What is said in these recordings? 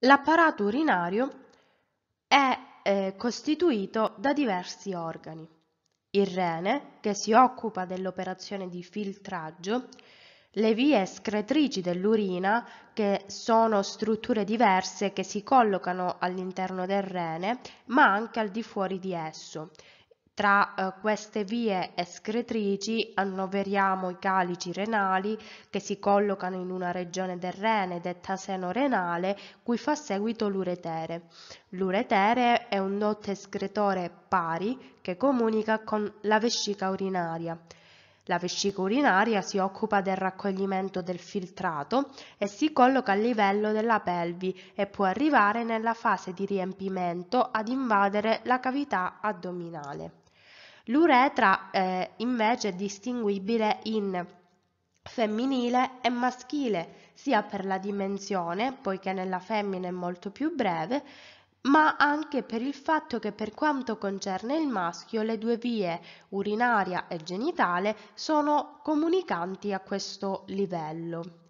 L'apparato urinario è eh, costituito da diversi organi: il rene, che si occupa dell'operazione di filtraggio, le vie escretrici dell'urina, che sono strutture diverse che si collocano all'interno del rene, ma anche al di fuori di esso. Tra eh, queste vie escretrici annoveriamo i calici renali che si collocano in una regione del rene detta seno-renale cui fa seguito l'uretere. L'uretere è un dotto escretore pari che comunica con la vescica urinaria. La vescica urinaria si occupa del raccoglimento del filtrato e si colloca a livello della pelvi e può arrivare nella fase di riempimento ad invadere la cavità addominale. L'uretra eh, invece è distinguibile in femminile e maschile, sia per la dimensione, poiché nella femmina è molto più breve, ma anche per il fatto che per quanto concerne il maschio le due vie urinaria e genitale sono comunicanti a questo livello.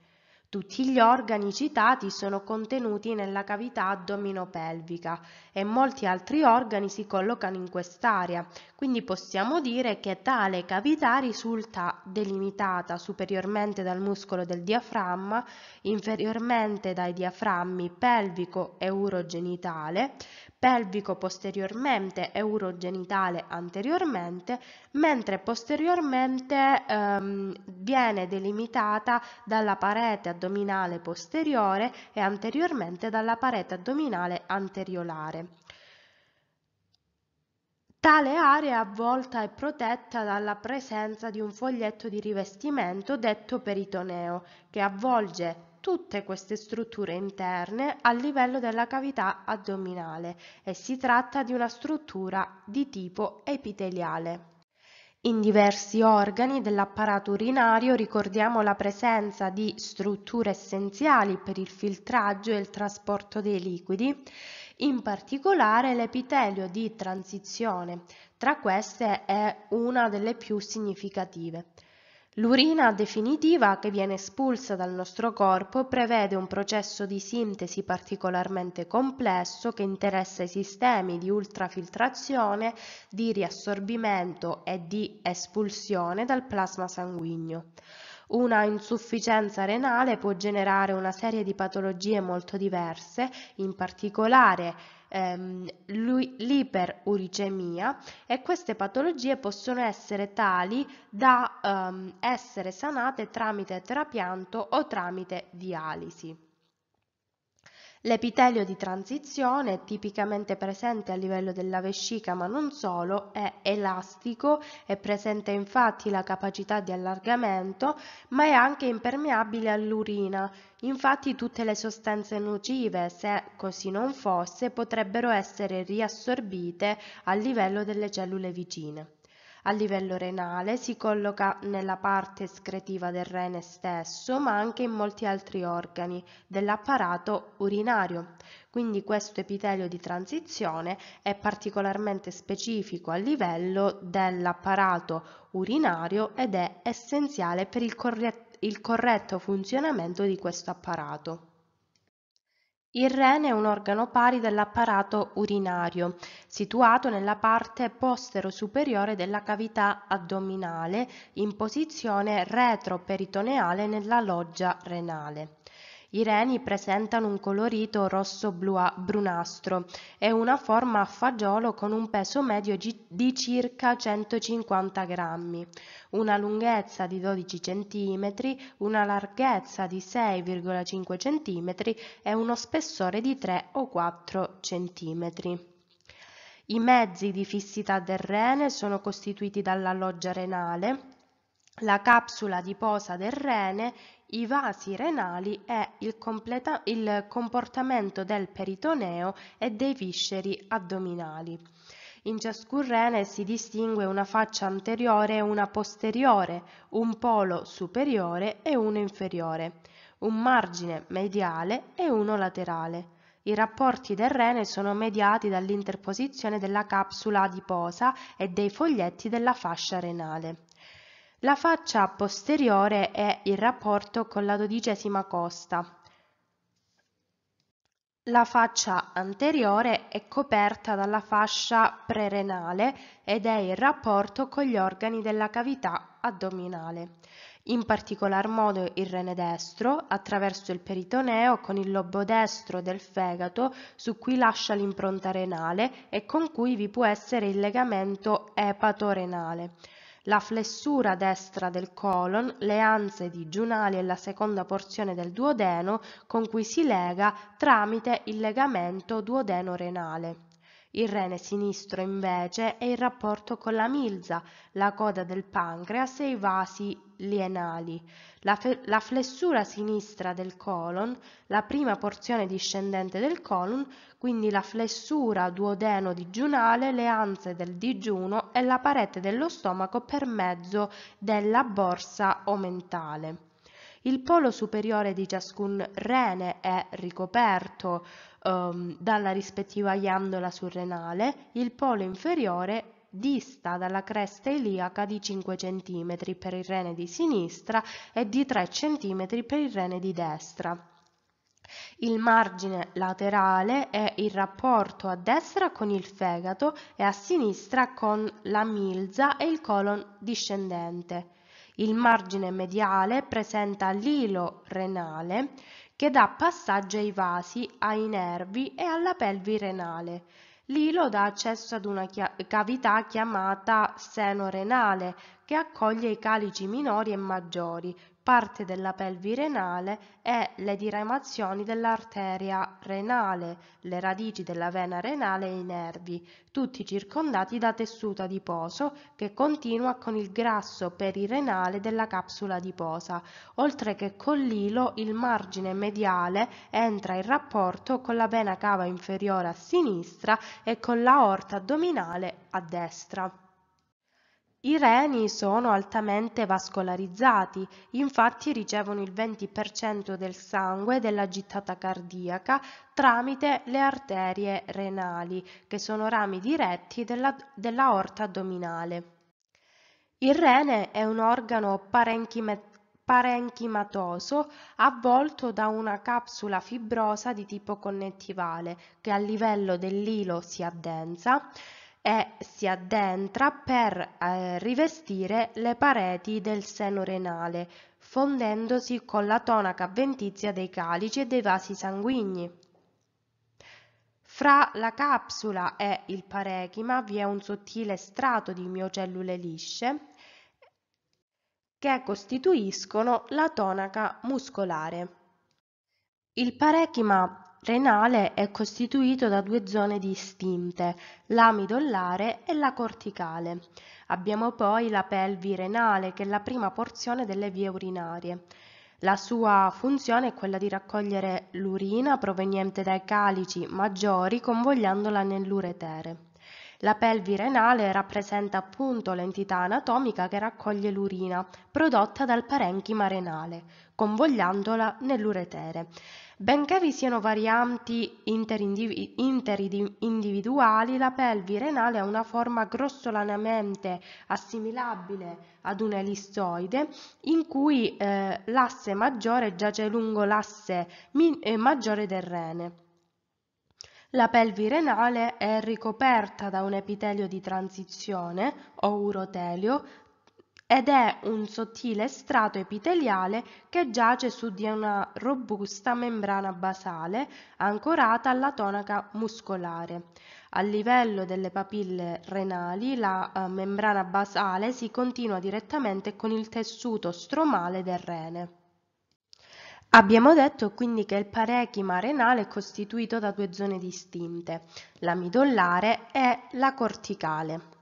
Tutti gli organi citati sono contenuti nella cavità addominopelvica e molti altri organi si collocano in quest'area, quindi possiamo dire che tale cavità risulta delimitata superiormente dal muscolo del diaframma, inferiormente dai diaframmi pelvico e urogenitale, pelvico posteriormente e urogenitale anteriormente, mentre posteriormente ehm, viene delimitata dalla parete addominale posteriore e anteriormente dalla parete addominale anteriolare. Tale area avvolta è protetta dalla presenza di un foglietto di rivestimento detto peritoneo che avvolge tutte queste strutture interne a livello della cavità addominale e si tratta di una struttura di tipo epiteliale. In diversi organi dell'apparato urinario ricordiamo la presenza di strutture essenziali per il filtraggio e il trasporto dei liquidi, in particolare l'epitelio di transizione, tra queste è una delle più significative. L'urina definitiva che viene espulsa dal nostro corpo prevede un processo di sintesi particolarmente complesso che interessa i sistemi di ultrafiltrazione, di riassorbimento e di espulsione dal plasma sanguigno. Una insufficienza renale può generare una serie di patologie molto diverse, in particolare ehm, l'iperuricemia e queste patologie possono essere tali da ehm, essere sanate tramite trapianto o tramite dialisi. L'epitelio di transizione, tipicamente presente a livello della vescica ma non solo, è elastico, e presenta infatti la capacità di allargamento, ma è anche impermeabile all'urina. Infatti tutte le sostanze nocive, se così non fosse, potrebbero essere riassorbite a livello delle cellule vicine a livello renale, si colloca nella parte escretiva del rene stesso, ma anche in molti altri organi dell'apparato urinario. Quindi questo epitelio di transizione è particolarmente specifico a livello dell'apparato urinario ed è essenziale per il, corret il corretto funzionamento di questo apparato. Il rene è un organo pari dell'apparato urinario, situato nella parte postero superiore della cavità addominale, in posizione retroperitoneale nella loggia renale. I reni presentano un colorito rosso-brunastro e una forma a fagiolo con un peso medio di circa 150 grammi, una lunghezza di 12 cm, una larghezza di 6,5 cm e uno spessore di 3 o 4 cm. I mezzi di fissità del rene sono costituiti dalla loggia renale, la capsula adiposa del rene, i vasi renali e il, completa- il comportamento del peritoneo e dei visceri addominali. In ciascun rene si distingue una faccia anteriore e una posteriore, un polo superiore e uno inferiore, un margine mediale e uno laterale. I rapporti del rene sono mediati dall'interposizione della capsula adiposa e dei foglietti della fascia renale. La faccia posteriore è in rapporto con la dodicesima costa. La faccia anteriore è coperta dalla fascia prerenale ed è in rapporto con gli organi della cavità addominale in particolar modo il rene destro, attraverso il peritoneo con il lobo destro del fegato su cui lascia l'impronta renale e con cui vi può essere il legamento epato-renale la flessura destra del colon, le anse digiunali e la seconda porzione del duodeno con cui si lega tramite il legamento duodeno-renale. Il rene sinistro invece è in rapporto con la milza, la coda del pancreas e i vasi lienali. La, la flessura sinistra del colon, la prima porzione discendente del colon, quindi la flessura duodeno-digiunale, le anze del digiuno e la parete dello stomaco per mezzo della borsa omentale. Il polo superiore di ciascun rene è ricoperto ehm, dalla rispettiva ghiandola surrenale, il polo inferiore dista dalla cresta iliaca di 5 cm per il rene di sinistra e di 3 cm per il rene di destra. Il margine laterale è il rapporto a destra con il fegato e a sinistra con la milza e il colon discendente. Il margine mediale presenta l'ilo renale che dà passaggio ai vasi, ai nervi e alla pelvi renale. L'ilo dà accesso ad una cavità chiamata seno renale che accoglie i calici minori e maggiori, parte della pelvi renale e le diramazioni dell'arteria renale, le radici della vena renale e i nervi, tutti circondati da tessuto adiposo che continua con il grasso perirenale della capsula adiposa, oltre che con l'ilo il margine mediale entra in rapporto con la vena cava inferiore a sinistra e con l'aorta addominale a destra. I reni sono altamente vascolarizzati, infatti ricevono il 20% del sangue della gittata cardiaca tramite le arterie renali, che sono rami diretti della, dell'aorta addominale. Il rene è un organo parenchimet- parenchimatoso avvolto da una capsula fibrosa di tipo connettivale che a livello dell'ilo si addensa e si addentra per eh, rivestire le pareti del seno renale, fondendosi con la tonaca ventizia dei calici e dei vasi sanguigni. Fra la capsula e il parechima vi è un sottile strato di miocellule lisce che costituiscono la tonaca muscolare. Il parechima renale è costituito da due zone distinte, l'amidollare e la corticale. Abbiamo poi la pelvi renale, che è la prima porzione delle vie urinarie. La sua funzione è quella di raccogliere l'urina proveniente dai calici maggiori convogliandola nell'uretere. La pelvi renale rappresenta appunto l'entità anatomica che raccoglie l'urina prodotta dal parenchima renale, convogliandola nell'uretere. Benché vi siano varianti interindividuali, la pelvi renale ha una forma grossolanamente assimilabile ad un elistoide in cui eh, l'asse maggiore giace lungo l'asse eh, maggiore del rene. La pelvi renale è ricoperta da un epitelio di transizione o urotelio ed è un sottile strato epiteliale che giace su di una robusta membrana basale ancorata alla tonaca muscolare. A livello delle papille renali la eh, membrana basale si continua direttamente con il tessuto stromale del rene. Abbiamo detto quindi che il parechima renale è costituito da due zone distinte, la midollare e la corticale.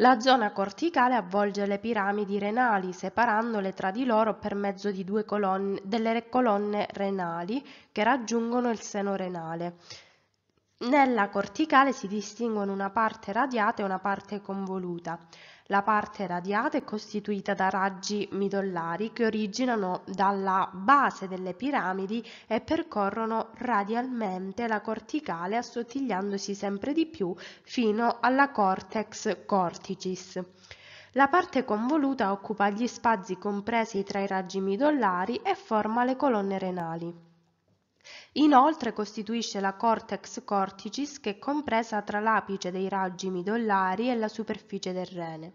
La zona corticale avvolge le piramidi renali, separandole tra di loro per mezzo di due colonne, delle colonne renali che raggiungono il seno renale. Nella corticale si distinguono una parte radiata e una parte convoluta. La parte radiata è costituita da raggi midollari che originano dalla base delle piramidi e percorrono radialmente la corticale assottigliandosi sempre di più fino alla cortex corticis. La parte convoluta occupa gli spazi compresi tra i raggi midollari e forma le colonne renali. Inoltre costituisce la cortex corticis che è compresa tra l'apice dei raggi midollari e la superficie del rene.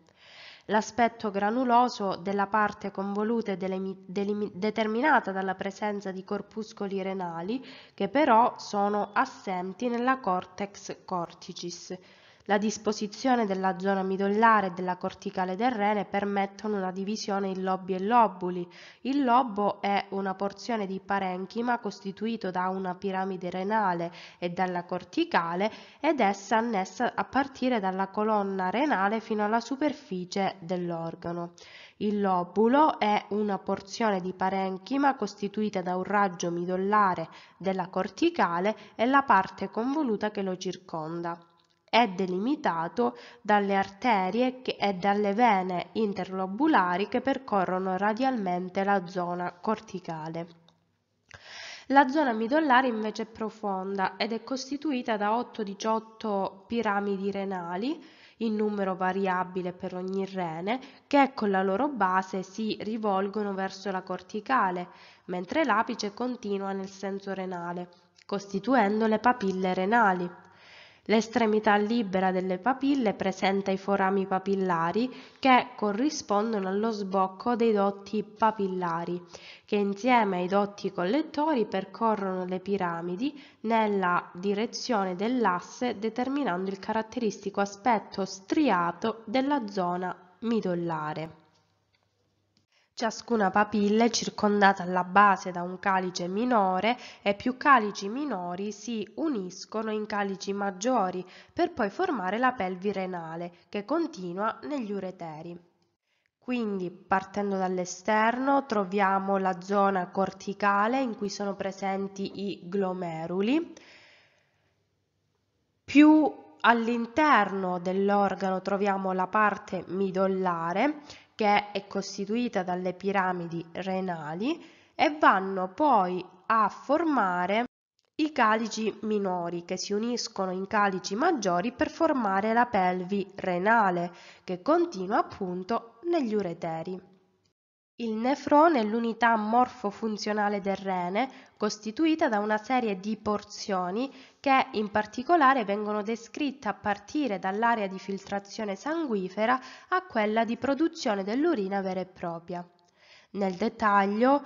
L'aspetto granuloso della parte convoluta è determinata dalla presenza di corpuscoli renali che però sono assenti nella cortex corticis. La disposizione della zona midollare e della corticale del rene permettono una divisione in lobi e lobuli. Il lobo è una porzione di parenchima costituito da una piramide renale e dalla corticale ed essa annessa a partire dalla colonna renale fino alla superficie dell'organo. Il lobulo è una porzione di parenchima costituita da un raggio midollare della corticale e la parte convoluta che lo circonda è delimitato dalle arterie e dalle vene interlobulari che percorrono radialmente la zona corticale. La zona midollare invece è profonda ed è costituita da 8-18 piramidi renali in numero variabile per ogni rene che con la loro base si rivolgono verso la corticale, mentre l'apice continua nel senso renale, costituendo le papille renali. L'estremità libera delle papille presenta i forami papillari che corrispondono allo sbocco dei dotti papillari, che insieme ai dotti collettori percorrono le piramidi nella direzione dell'asse determinando il caratteristico aspetto striato della zona midollare. Ciascuna papilla è circondata alla base da un calice minore e più calici minori si uniscono in calici maggiori per poi formare la pelvi renale che continua negli ureteri. Quindi partendo dall'esterno troviamo la zona corticale in cui sono presenti i glomeruli. Più all'interno dell'organo troviamo la parte midollare che è costituita dalle piramidi renali e vanno poi a formare i calici minori che si uniscono in calici maggiori per formare la pelvi renale che continua appunto negli ureteri. Il nefrone è l'unità morfofunzionale del rene, costituita da una serie di porzioni che in particolare vengono descritte a partire dall'area di filtrazione sanguifera a quella di produzione dell'urina vera e propria. Nel dettaglio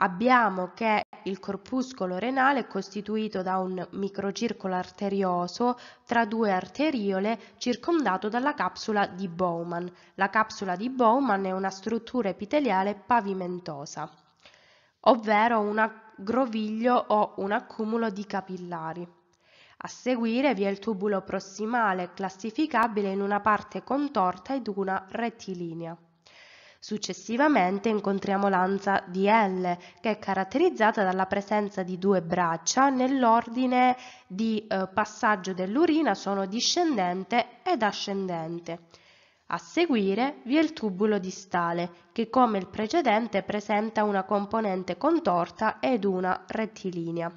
abbiamo che il corpuscolo renale è costituito da un microcircolo arterioso tra due arteriole circondato dalla capsula di Bowman. La capsula di Bowman è una struttura epiteliale pavimentosa, ovvero un groviglio o un accumulo di capillari. A seguire vi è il tubulo prossimale classificabile in una parte contorta ed una rettilinea. Successivamente incontriamo l'ansa di L, che è caratterizzata dalla presenza di due braccia nell'ordine di eh, passaggio dell'urina sono discendente ed ascendente. A seguire vi è il tubulo distale, che come il precedente presenta una componente contorta ed una rettilinea.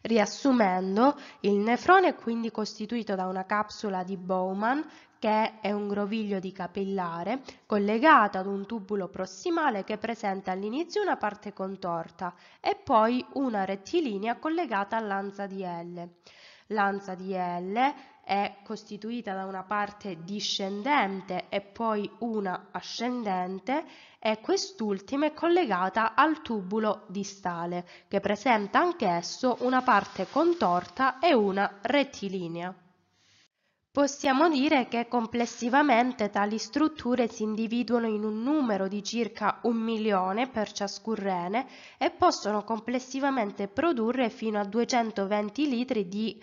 Riassumendo, il nefrone è quindi costituito da una capsula di Bowman che è un groviglio di capillare collegato ad un tubulo prossimale che presenta all'inizio una parte contorta e poi una rettilinea collegata all'anza di L. L'anza di L è costituita da una parte discendente e poi una ascendente e quest'ultima è collegata al tubulo distale che presenta anch'esso una parte contorta e una rettilinea. Possiamo dire che complessivamente tali strutture si individuano in un numero di circa un milione per ciascun rene e possono complessivamente produrre fino a 220 litri di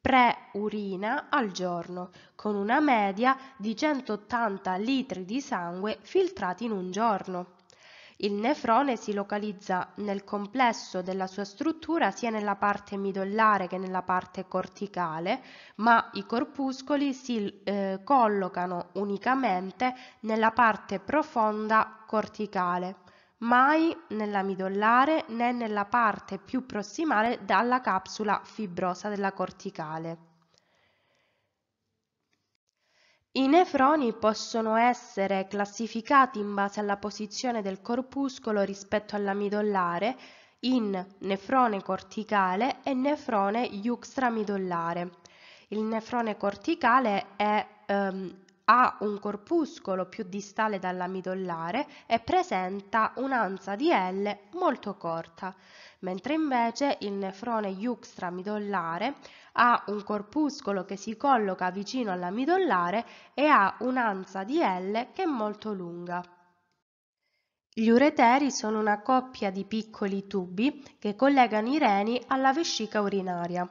preurina al giorno, con una media di 180 litri di sangue filtrati in un giorno. Il nefrone si localizza nel complesso della sua struttura sia nella parte midollare che nella parte corticale, ma i corpuscoli si eh, collocano unicamente nella parte profonda corticale, mai nella midollare né nella parte più prossimale dalla capsula fibrosa della corticale. I nefroni possono essere classificati in base alla posizione del corpuscolo rispetto alla midollare in nefrone corticale e nefrone iuxtramidollare. Il nefrone corticale è, ehm, ha un corpuscolo più distale dalla midollare e presenta un'ansa di L molto corta, mentre invece il nefrone juxtramidollare ha un corpuscolo che si colloca vicino alla midollare e ha un'ansa di L che è molto lunga. Gli ureteri sono una coppia di piccoli tubi che collegano i reni alla vescica urinaria.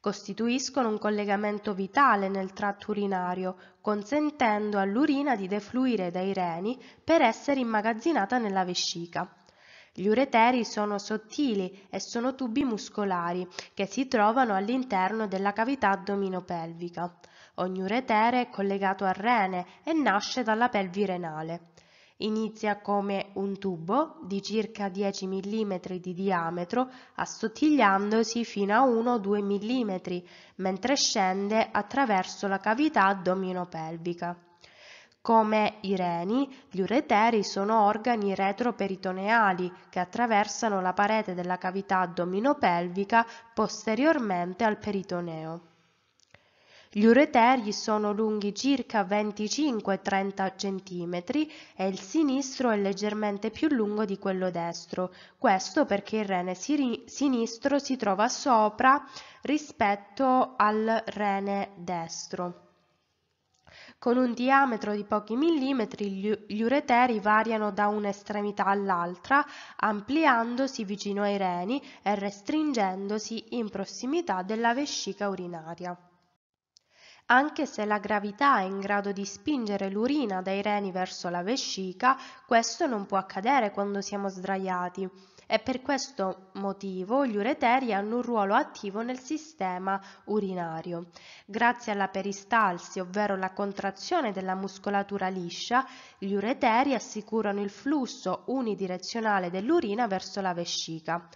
Costituiscono un collegamento vitale nel tratto urinario, consentendo all'urina di defluire dai reni per essere immagazzinata nella vescica. Gli ureteri sono sottili e sono tubi muscolari che si trovano all'interno della cavità addominopelvica. Ogni uretere è collegato al rene e nasce dalla pelvi renale. Inizia come un tubo di circa 10 mm di diametro, assottigliandosi fino a 1-2 mm, mentre scende attraverso la cavità addominopelvica. Come i reni, gli ureteri sono organi retroperitoneali che attraversano la parete della cavità addominopelvica posteriormente al peritoneo. Gli ureteri sono lunghi circa 25-30 cm e il sinistro è leggermente più lungo di quello destro, questo perché il rene sinistro si trova sopra rispetto al rene destro. Con un diametro di pochi millimetri gli ureteri variano da un'estremità all'altra, ampliandosi vicino ai reni e restringendosi in prossimità della vescica urinaria. Anche se la gravità è in grado di spingere l'urina dai reni verso la vescica, questo non può accadere quando siamo sdraiati e per questo motivo gli ureteri hanno un ruolo attivo nel sistema urinario. Grazie alla peristalsi, ovvero la contrazione della muscolatura liscia, gli ureteri assicurano il flusso unidirezionale dell'urina verso la vescica.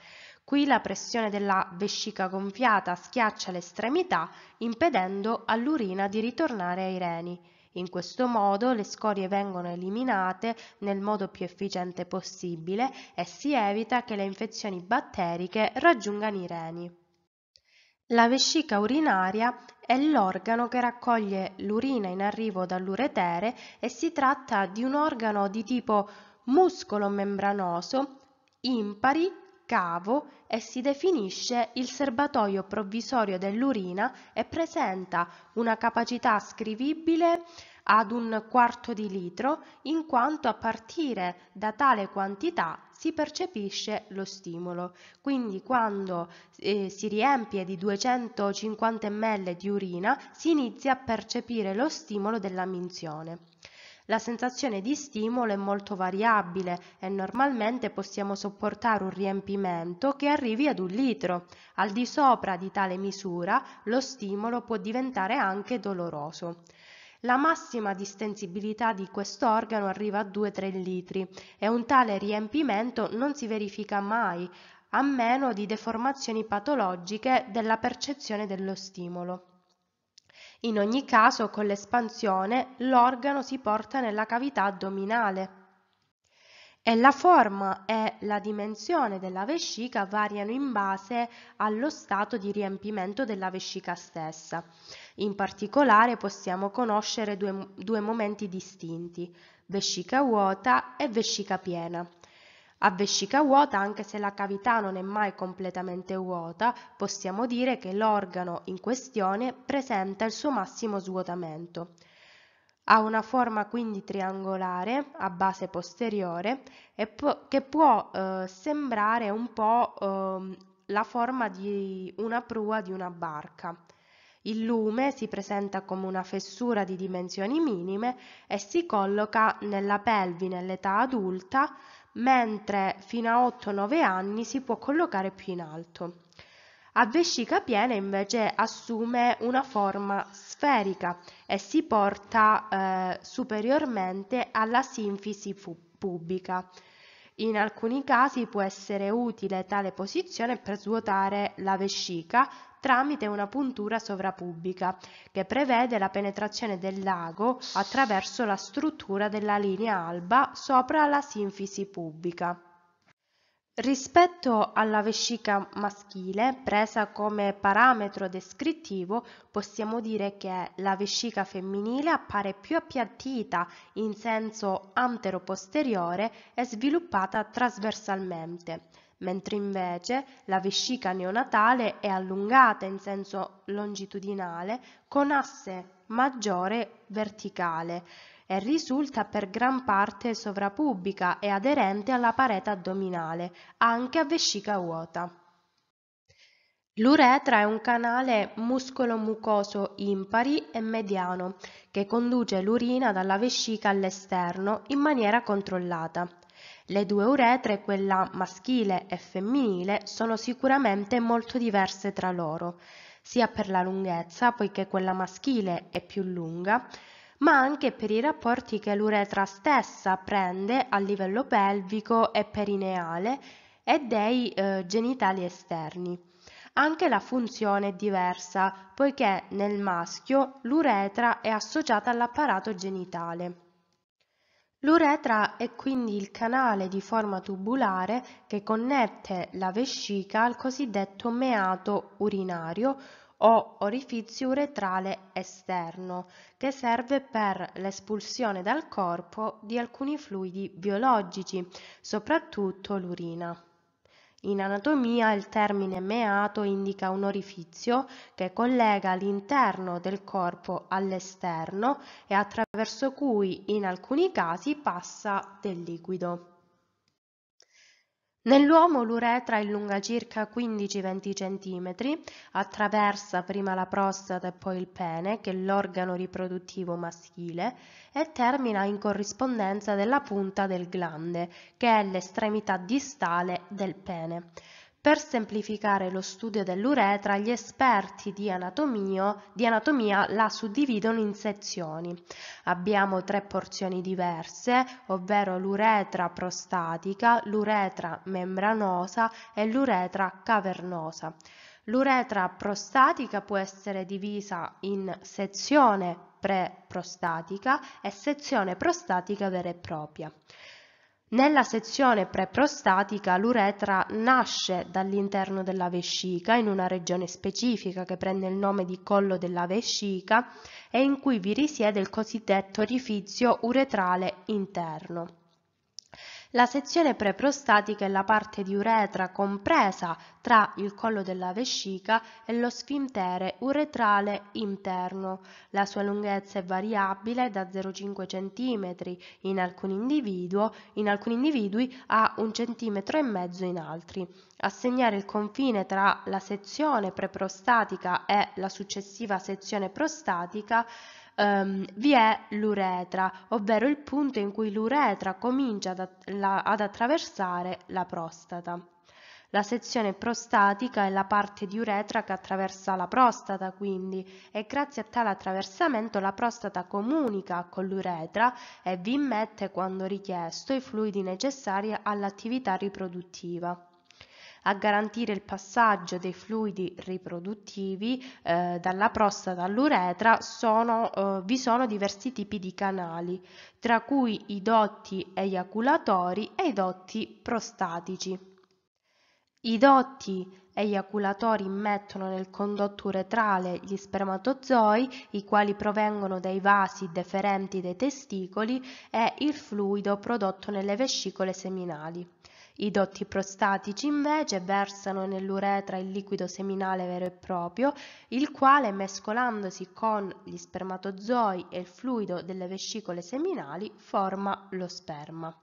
Qui la pressione della vescica gonfiata schiaccia l'estremità impedendo all'urina di ritornare ai reni. In questo modo le scorie vengono eliminate nel modo più efficiente possibile e si evita che le infezioni batteriche raggiungano i reni. La vescica urinaria è l'organo che raccoglie l'urina in arrivo dall'uretere e si tratta di un organo di tipo muscolo membranoso impari cavo e si definisce il serbatoio provvisorio dell'urina e presenta una capacità scrivibile ad un quarto di litro in quanto a partire da tale quantità si percepisce lo stimolo. Quindi quando eh, si riempie di 250 ml di urina si inizia a percepire lo stimolo della minzione. La sensazione di stimolo è molto variabile e normalmente possiamo sopportare un riempimento che arrivi ad un litro. Al di sopra di tale misura lo stimolo può diventare anche doloroso. La massima distensibilità di quest'organo arriva a 2-3 litri e un tale riempimento non si verifica mai, a meno di deformazioni patologiche della percezione dello stimolo. In ogni caso, con l'espansione, l'organo si porta nella cavità addominale. E la forma e la dimensione della vescica variano in base allo stato di riempimento della vescica stessa. In particolare possiamo conoscere due, due momenti distinti, vescica vuota e vescica piena. A vescica vuota, anche se la cavità non è mai completamente vuota, possiamo dire che l'organo in questione presenta il suo massimo svuotamento. Ha una forma quindi triangolare a base posteriore pu che può eh, sembrare un po' eh, la forma di una prua di una barca. Il lume si presenta come una fessura di dimensioni minime e si colloca nella pelvi nell'età adulta mentre fino a 8-9 anni si può collocare più in alto. A vescica piena invece assume una forma sferica e si porta eh, superiormente alla sinfisi pubica. In alcuni casi può essere utile tale posizione per svuotare la vescica tramite una puntura sovrapubblica che prevede la penetrazione dell'ago attraverso la struttura della linea alba sopra la sinfisi pubblica. Rispetto alla vescica maschile, presa come parametro descrittivo, possiamo dire che la vescica femminile appare più appiattita in senso antero-posteriore e sviluppata trasversalmente, mentre invece la vescica neonatale è allungata in senso longitudinale con asse maggiore verticale, e risulta per gran parte sovrapubblica e aderente alla parete addominale, anche a vescica vuota. L'uretra è un canale muscolo-mucoso impari e mediano che conduce l'urina dalla vescica all'esterno in maniera controllata. Le due uretre, quella maschile e femminile, sono sicuramente molto diverse tra loro, sia per la lunghezza, poiché quella maschile è più lunga, ma anche per i rapporti che l'uretra stessa prende a livello pelvico e perineale e dei eh, genitali esterni. Anche la funzione è diversa, poiché nel maschio l'uretra è associata all'apparato genitale. L'uretra è quindi il canale di forma tubulare che connette la vescica al cosiddetto meato urinario, o orifizio uretrale esterno che serve per l'espulsione dal corpo di alcuni fluidi biologici, soprattutto l'urina. In anatomia il termine meato indica un orifizio che collega l'interno del corpo all'esterno e attraverso cui in alcuni casi passa del liquido. Nell'uomo l'uretra allunga circa 15-20 cm, attraversa prima la prostata e poi il pene, che è l'organo riproduttivo maschile, e termina in corrispondenza della punta del glande, che è l'estremità distale del pene. Per semplificare lo studio dell'uretra, gli esperti di anatomia, di anatomia, la suddividono in sezioni. Abbiamo tre porzioni diverse, ovvero l'uretra prostatica, l'uretra membranosa e l'uretra cavernosa. L'uretra prostatica può essere divisa in sezione preprostatica e sezione prostatica vera e propria. Nella sezione preprostatica l'uretra nasce dall'interno della vescica in una regione specifica che prende il nome di collo della vescica e in cui vi risiede il cosiddetto orifizio uretrale interno. La sezione preprostatica è la parte di uretra compresa tra il collo della vescica e lo sfintere uretrale interno. La sua lunghezza è variabile da 0,5 cm in alcuni, in alcuni individui a 1,5 cm in altri. A segnare il confine tra la sezione preprostatica e la successiva sezione prostatica ehm, vi è l'uretra, ovvero il punto in cui l'uretra comincia ad, att la, ad attraversare la prostata. La sezione prostatica è la parte di uretra che attraversa la prostata, quindi, e grazie a tale attraversamento la prostata comunica con l'uretra e vi immette, quando richiesto, i fluidi necessari all'attività riproduttiva a garantire il passaggio dei fluidi riproduttivi eh, dalla prostata all'uretra eh, vi sono diversi tipi di canali, tra cui i dotti eiaculatori e i dotti prostatici. I dotti eiaculatori immettono nel condotto uretrale gli spermatozoi, i quali provengono dai vasi deferenti dei testicoli e il fluido prodotto nelle vescicole seminali. I dotti prostatici invece versano nell'uretra il liquido seminale vero e proprio, il quale mescolandosi con gli spermatozoi e il fluido delle vescicole seminali forma lo sperma.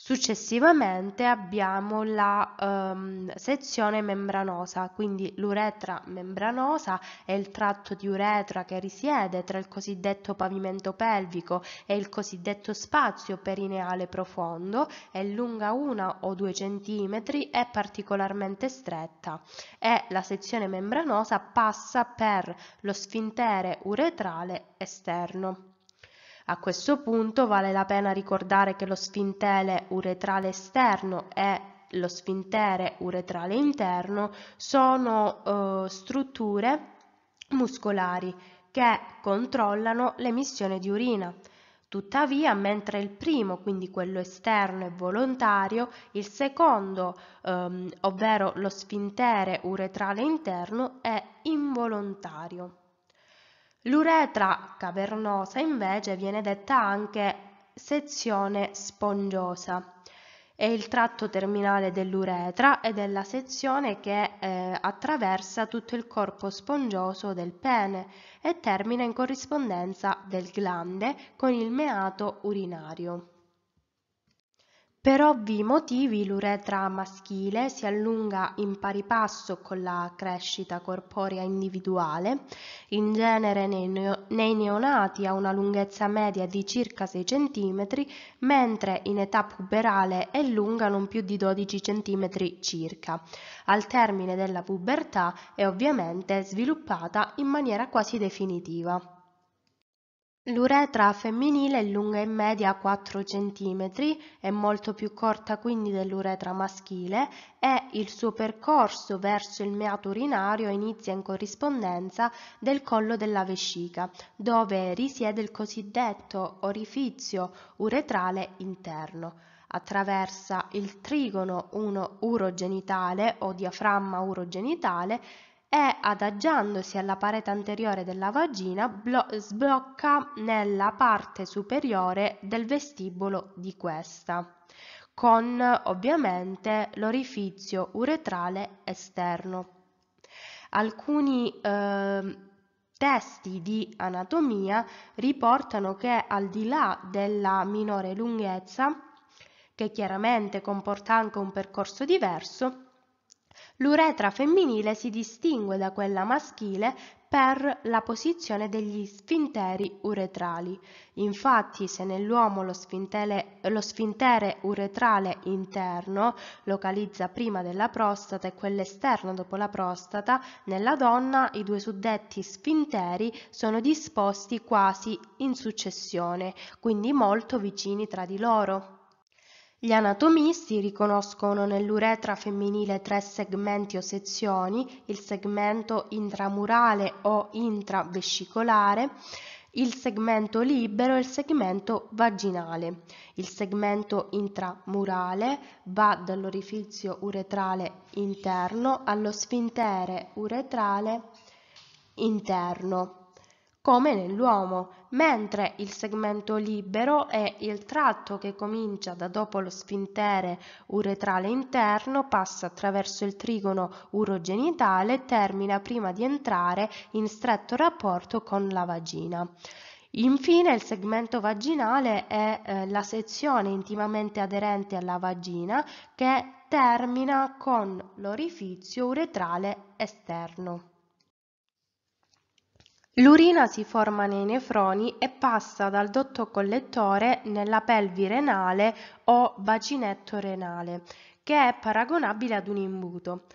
Successivamente abbiamo la ehm, sezione membranosa, quindi l'uretra membranosa è il tratto di uretra che risiede tra il cosiddetto pavimento pelvico e il cosiddetto spazio perineale profondo, è lunga 1 o 2 cm, è particolarmente stretta e la sezione membranosa passa per lo sfintere uretrale esterno. A questo punto vale la pena ricordare che lo sfintele uretrale esterno e lo sfintere uretrale interno sono eh, strutture muscolari che controllano l'emissione di urina. Tuttavia, mentre il primo, quindi quello esterno, è volontario, il secondo, ehm, ovvero lo sfintere uretrale interno, è involontario. L'uretra cavernosa invece viene detta anche sezione spongiosa. È il tratto terminale dell'uretra ed è la sezione che eh, attraversa tutto il corpo spongioso del pene e termina in corrispondenza del glande con il meato urinario. Per ovvi motivi l'uretra maschile si allunga in pari passo con la crescita corporea individuale, in genere nei, neonati ha una lunghezza media di circa 6 cm, mentre in età puberale è lunga non più di 12 cm circa. Al termine della pubertà è ovviamente sviluppata in maniera quasi definitiva. L'uretra femminile è lunga in media 4 cm, è molto più corta quindi dell'uretra maschile e il suo percorso verso il meato urinario inizia in corrispondenza del collo della vescica, dove risiede il cosiddetto orifizio uretrale interno attraversa il trigono uno urogenitale o diaframma urogenitale e adagiandosi alla parete anteriore della vagina sblocca nella parte superiore del vestibolo di questa, con ovviamente l'orifizio uretrale esterno. Alcuni eh, testi di anatomia riportano che al di là della minore lunghezza, che chiaramente comporta anche un percorso diverso, L'uretra femminile si distingue da quella maschile per la posizione degli sfinteri uretrali. Infatti, se nell'uomo lo, lo, sfintere uretrale interno localizza prima della prostata e quello esterno dopo la prostata, nella donna i due suddetti sfinteri sono disposti quasi in successione, quindi molto vicini tra di loro. Gli anatomisti riconoscono nell'uretra femminile tre segmenti o sezioni, il segmento intramurale o intravescicolare, il segmento libero e il segmento vaginale. Il segmento intramurale va dall'orifizio uretrale interno allo sfintere uretrale interno, come nell'uomo, mentre il segmento libero è il tratto che comincia da dopo lo sfintere uretrale interno, passa attraverso il trigono urogenitale e termina prima di entrare in stretto rapporto con la vagina. Infine il segmento vaginale è eh, la sezione intimamente aderente alla vagina che termina con l'orifizio uretrale esterno. L'urina si forma nei nefroni e passa dal dotto collettore nella pelvi renale o bacinetto renale, che è paragonabile ad un imbuto.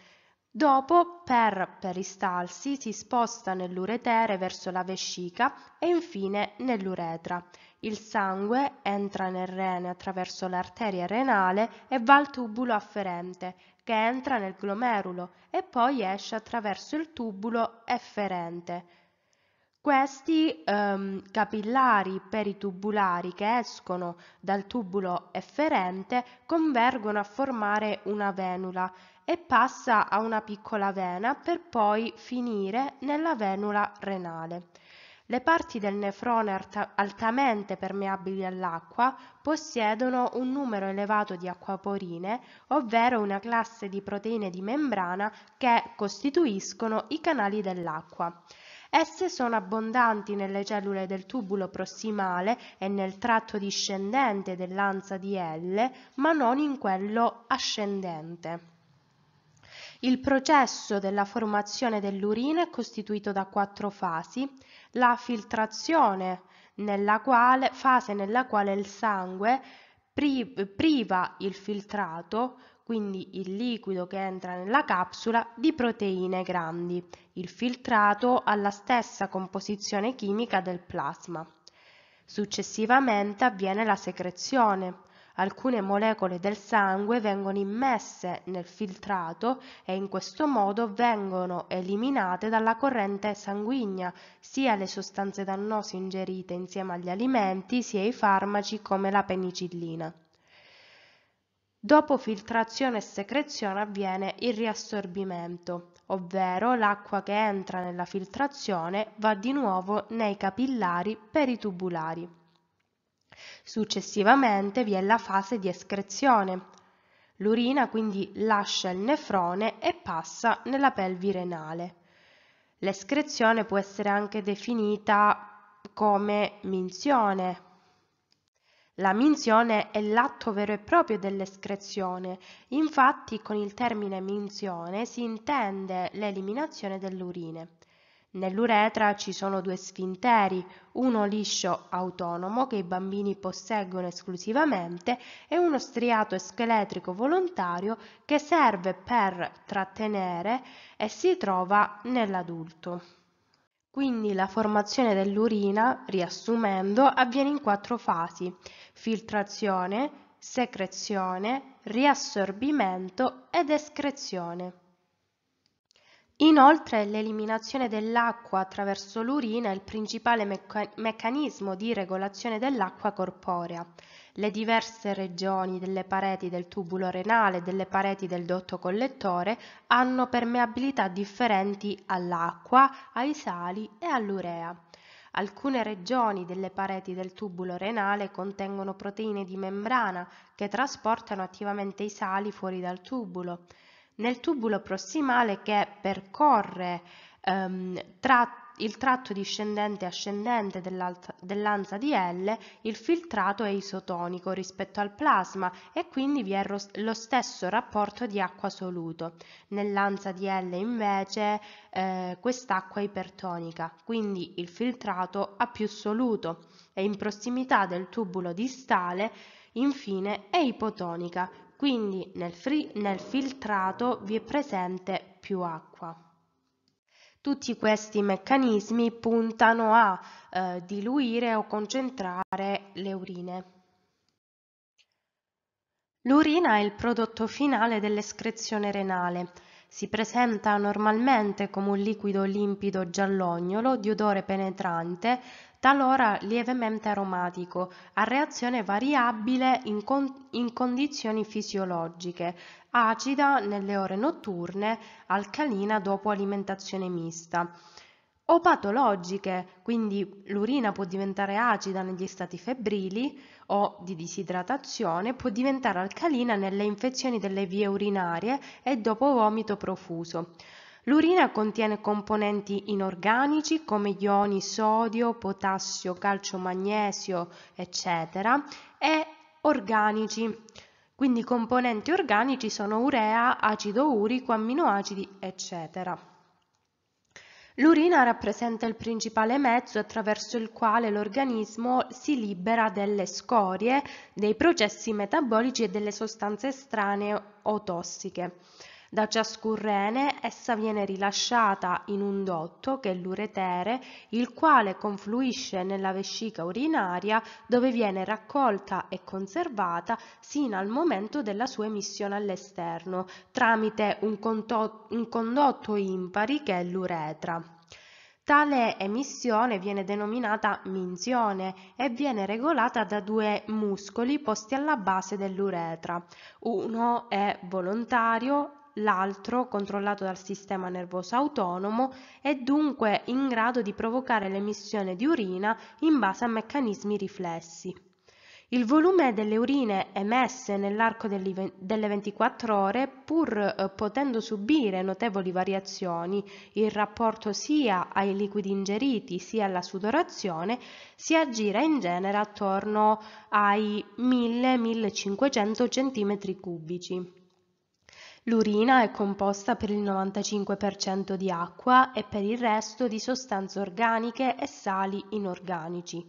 Dopo, per peristalsi, si sposta nell'uretere verso la vescica e infine nell'uretra. Il sangue entra nel rene attraverso l'arteria renale e va al tubulo afferente, che entra nel glomerulo e poi esce attraverso il tubulo efferente questi ehm, capillari peritubulari che escono dal tubulo efferente convergono a formare una venula e passa a una piccola vena per poi finire nella venula renale. Le parti del nefrone altamente permeabili all'acqua possiedono un numero elevato di acquaporine, ovvero una classe di proteine di membrana che costituiscono i canali dell'acqua. Esse sono abbondanti nelle cellule del tubulo prossimale e nel tratto discendente dell'ansa di L, ma non in quello ascendente. Il processo della formazione dell'urina è costituito da quattro fasi, la filtrazione, nella quale, fase nella quale il sangue priva il filtrato quindi il liquido che entra nella capsula, di proteine grandi, il filtrato alla stessa composizione chimica del plasma. Successivamente avviene la secrezione. Alcune molecole del sangue vengono immesse nel filtrato e in questo modo vengono eliminate dalla corrente sanguigna sia le sostanze dannose ingerite insieme agli alimenti sia i farmaci come la penicillina. Dopo filtrazione e secrezione avviene il riassorbimento, ovvero l'acqua che entra nella filtrazione va di nuovo nei capillari peritubulari. Successivamente vi è la fase di escrezione. L'urina quindi lascia il nefrone e passa nella pelvi renale. L'escrezione può essere anche definita come minzione, la minzione è l'atto vero e proprio dell'escrezione, infatti con il termine minzione si intende l'eliminazione dell'urine. Nell'uretra ci sono due sfinteri, uno liscio autonomo che i bambini posseggono esclusivamente e uno striato scheletrico volontario che serve per trattenere e si trova nell'adulto. Quindi la formazione dell'urina, riassumendo, avviene in quattro fasi: filtrazione, secrezione, riassorbimento ed escrezione. Inoltre l'eliminazione dell'acqua attraverso l'urina è il principale mecca- meccanismo di regolazione dell'acqua corporea. Le diverse regioni delle pareti del tubulo renale e delle pareti del dotto collettore hanno permeabilità differenti all'acqua, ai sali e all'urea. Alcune regioni delle pareti del tubulo renale contengono proteine di membrana che trasportano attivamente i sali fuori dal tubulo nel tubulo prossimale che percorre ehm, tra il tratto discendente e ascendente dell'anza di L, il filtrato è isotonico rispetto al plasma e quindi vi è lo stesso rapporto di acqua-soluto. Nell'anza di L invece eh, quest'acqua è ipertonica, quindi il filtrato ha più soluto e in prossimità del tubulo distale infine è ipotonica, quindi nel, nel filtrato vi è presente più acqua. Tutti questi meccanismi puntano a eh, diluire o concentrare le urine. L'urina è il prodotto finale dell'escrezione renale. Si presenta normalmente come un liquido limpido giallognolo di odore penetrante talora lievemente aromatico, a reazione variabile in, con in condizioni fisiologiche, acida nelle ore notturne, alcalina dopo alimentazione mista o patologiche, quindi l'urina può diventare acida negli stati febbrili o di disidratazione, può diventare alcalina nelle infezioni delle vie urinarie e dopo vomito profuso. L'urina contiene componenti inorganici come ioni sodio, potassio, calcio, magnesio, eccetera, e organici. Quindi i componenti organici sono urea, acido urico, amminoacidi, eccetera. L'urina rappresenta il principale mezzo attraverso il quale l'organismo si libera delle scorie, dei processi metabolici e delle sostanze strane o tossiche. Da ciascun rene essa viene rilasciata in un dotto che è l'uretere, il quale confluisce nella vescica urinaria dove viene raccolta e conservata sino al momento della sua emissione all'esterno tramite un, un condotto impari che è l'uretra. Tale emissione viene denominata minzione e viene regolata da due muscoli posti alla base dell'uretra. Uno è volontario l'altro, controllato dal sistema nervoso autonomo, è dunque in grado di provocare l'emissione di urina in base a meccanismi riflessi. Il volume delle urine emesse nell'arco delle 24 ore, pur eh, potendo subire notevoli variazioni in rapporto sia ai liquidi ingeriti sia alla sudorazione, si aggira in genere attorno ai 1000-1500 cm3. L'urina è composta per il 95% di acqua e per il resto di sostanze organiche e sali inorganici.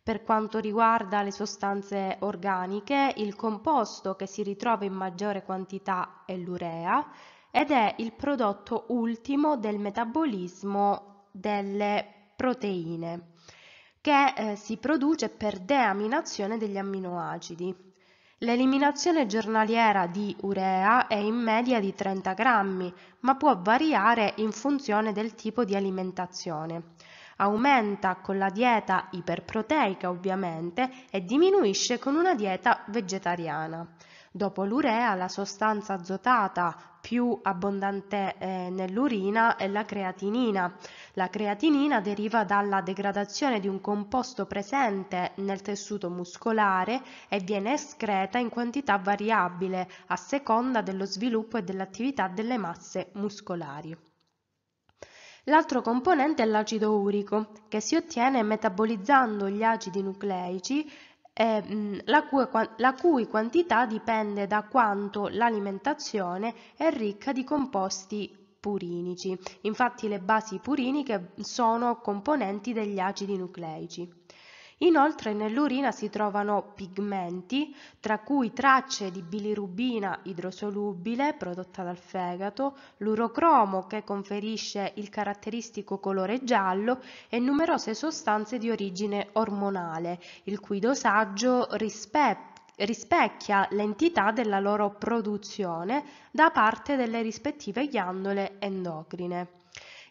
Per quanto riguarda le sostanze organiche, il composto che si ritrova in maggiore quantità è l'urea ed è il prodotto ultimo del metabolismo delle proteine che eh, si produce per deaminazione degli amminoacidi. L'eliminazione giornaliera di urea è in media di 30 grammi, ma può variare in funzione del tipo di alimentazione. Aumenta con la dieta iperproteica ovviamente e diminuisce con una dieta vegetariana. Dopo l'urea la sostanza azotata più abbondante eh, nell'urina è la creatinina. La creatinina deriva dalla degradazione di un composto presente nel tessuto muscolare e viene escreta in quantità variabile a seconda dello sviluppo e dell'attività delle masse muscolari. L'altro componente è l'acido urico, che si ottiene metabolizzando gli acidi nucleici ehm, la, cui, la cui quantità dipende da quanto l'alimentazione è ricca di composti purinici. Infatti le basi puriniche sono componenti degli acidi nucleici. Inoltre nell'urina si trovano pigmenti, tra cui tracce di bilirubina idrosolubile prodotta dal fegato, l'urocromo che conferisce il caratteristico colore giallo e numerose sostanze di origine ormonale, il cui dosaggio rispetta rispecchia l'entità della loro produzione da parte delle rispettive ghiandole endocrine.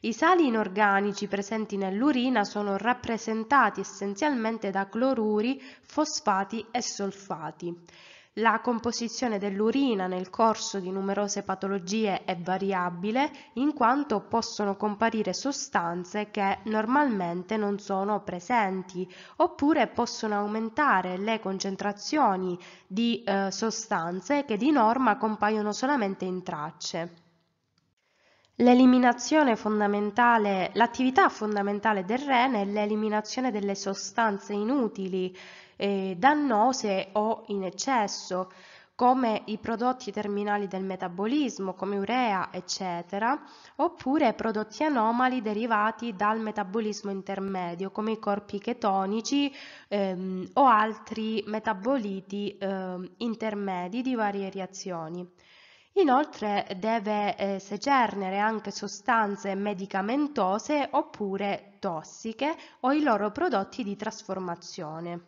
I sali inorganici presenti nell'urina sono rappresentati essenzialmente da cloruri, fosfati e solfati. La composizione dell'urina nel corso di numerose patologie è variabile in quanto possono comparire sostanze che normalmente non sono presenti oppure possono aumentare le concentrazioni di eh, sostanze che di norma compaiono solamente in tracce. L'eliminazione fondamentale, l'attività fondamentale del rene è l'eliminazione delle sostanze inutili, eh, dannose o in eccesso, come i prodotti terminali del metabolismo, come urea, eccetera, oppure prodotti anomali derivati dal metabolismo intermedio, come i corpi chetonici ehm, o altri metaboliti ehm, intermedi di varie reazioni. Inoltre deve eh, segernere anche sostanze medicamentose oppure tossiche o i loro prodotti di trasformazione.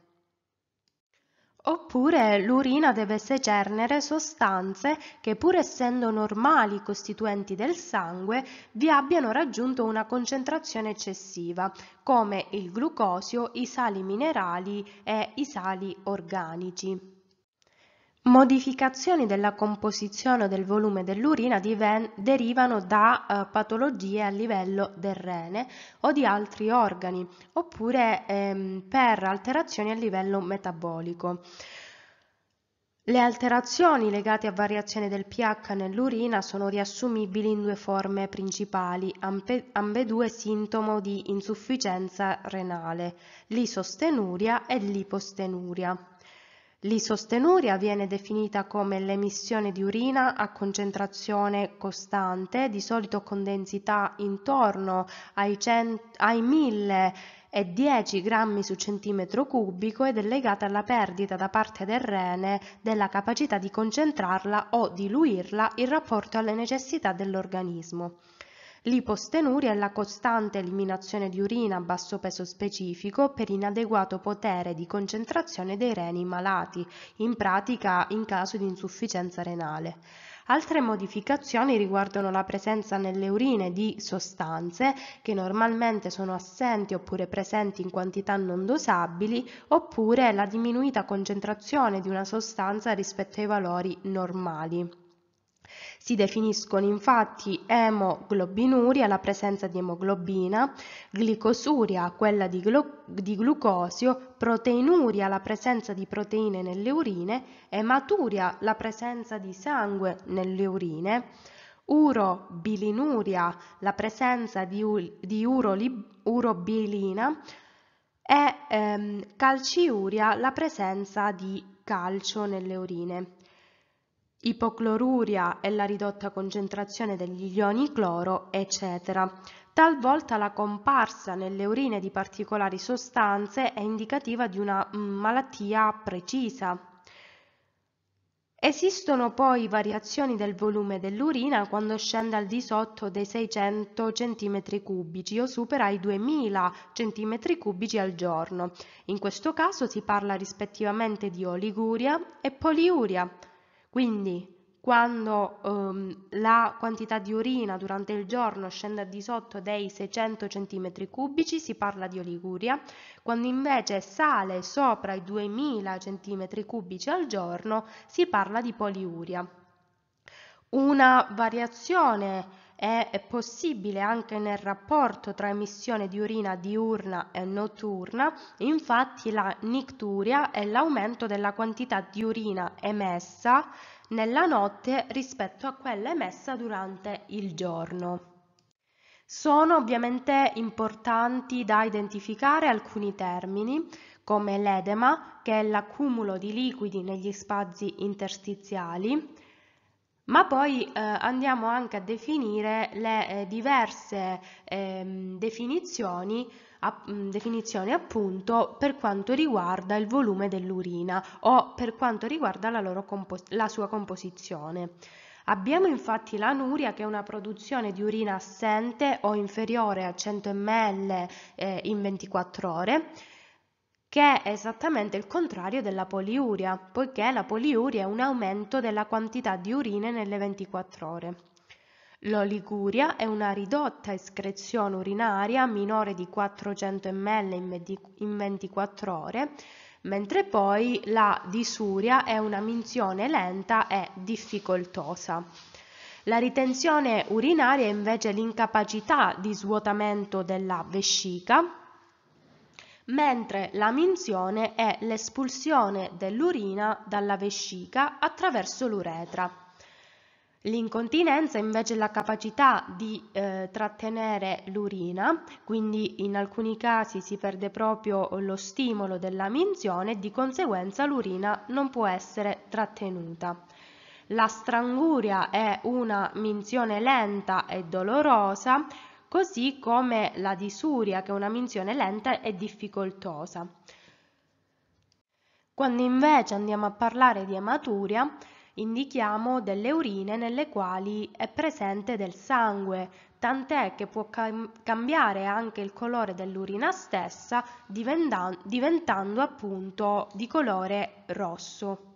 Oppure l'urina deve secernere sostanze che pur essendo normali costituenti del sangue vi abbiano raggiunto una concentrazione eccessiva come il glucosio, i sali minerali e i sali organici. Modificazioni della composizione del volume dell'urina derivano da eh, patologie a livello del rene o di altri organi, oppure ehm, per alterazioni a livello metabolico. Le alterazioni legate a variazioni del pH nell'urina sono riassumibili in due forme principali, ambe, ambedue sintomo di insufficienza renale, l'isostenuria e l'ipostenuria. L'isostenuria viene definita come l'emissione di urina a concentrazione costante, di solito con densità intorno ai, cent- ai 1000 grammi su centimetro cubico ed è legata alla perdita da parte del rene della capacità di concentrarla o diluirla in rapporto alle necessità dell'organismo. L'ipostenuria è la costante eliminazione di urina a basso peso specifico per inadeguato potere di concentrazione dei reni malati, in pratica in caso di insufficienza renale. Altre modificazioni riguardano la presenza nelle urine di sostanze che normalmente sono assenti oppure presenti in quantità non dosabili oppure la diminuita concentrazione di una sostanza rispetto ai valori normali. Si definiscono infatti emoglobinuria la presenza di emoglobina, glicosuria quella di, glu di glucosio, proteinuria la presenza di proteine nelle urine, ematuria la presenza di sangue nelle urine, urobilinuria la presenza di, di urobilina e ehm, calciuria la presenza di calcio nelle urine ipocloruria e la ridotta concentrazione degli ioni cloro, eccetera. Talvolta la comparsa nelle urine di particolari sostanze è indicativa di una mm, malattia precisa. Esistono poi variazioni del volume dell'urina quando scende al di sotto dei 600 cm3 o supera i 2000 cm3 al giorno. In questo caso si parla rispettivamente di oliguria e poliuria, quindi quando ehm, la quantità di urina durante il giorno scende al di sotto dei 600 cm 3 si parla di oliguria, quando invece sale sopra i 2000 cm 3 al giorno si parla di poliuria. Una variazione è possibile anche nel rapporto tra emissione di urina diurna e notturna, infatti la nicturia è l'aumento della quantità di urina emessa nella notte rispetto a quella emessa durante il giorno. Sono ovviamente importanti da identificare alcuni termini, come l'edema, che è l'accumulo di liquidi negli spazi interstiziali, ma poi eh, andiamo anche a definire le eh, diverse ehm, definizioni, a, mh, mm, appunto per quanto riguarda il volume dell'urina o per quanto riguarda la, la sua composizione. Abbiamo infatti l'anuria che è una produzione di urina assente o inferiore a 100 ml eh, in 24 ore, che è esattamente il contrario della poliuria, poiché la poliuria è un aumento della quantità di urine nelle 24 ore. L'oliguria è una ridotta escrezione urinaria minore di 400 ml in 24 ore, mentre poi la disuria è una minzione lenta e difficoltosa. La ritenzione urinaria è invece l'incapacità di svuotamento della vescica mentre la minzione è l'espulsione dell'urina dalla vescica attraverso l'uretra. L'incontinenza invece è la capacità di eh, trattenere l'urina, quindi in alcuni casi si perde proprio lo stimolo della minzione e di conseguenza l'urina non può essere trattenuta. La stranguria è una minzione lenta e dolorosa così come la disuria, che è una minzione lenta e difficoltosa. Quando invece andiamo a parlare di ematuria, indichiamo delle urine nelle quali è presente del sangue, tant'è che può cam cambiare anche il colore dell'urina stessa diventando appunto di colore rosso.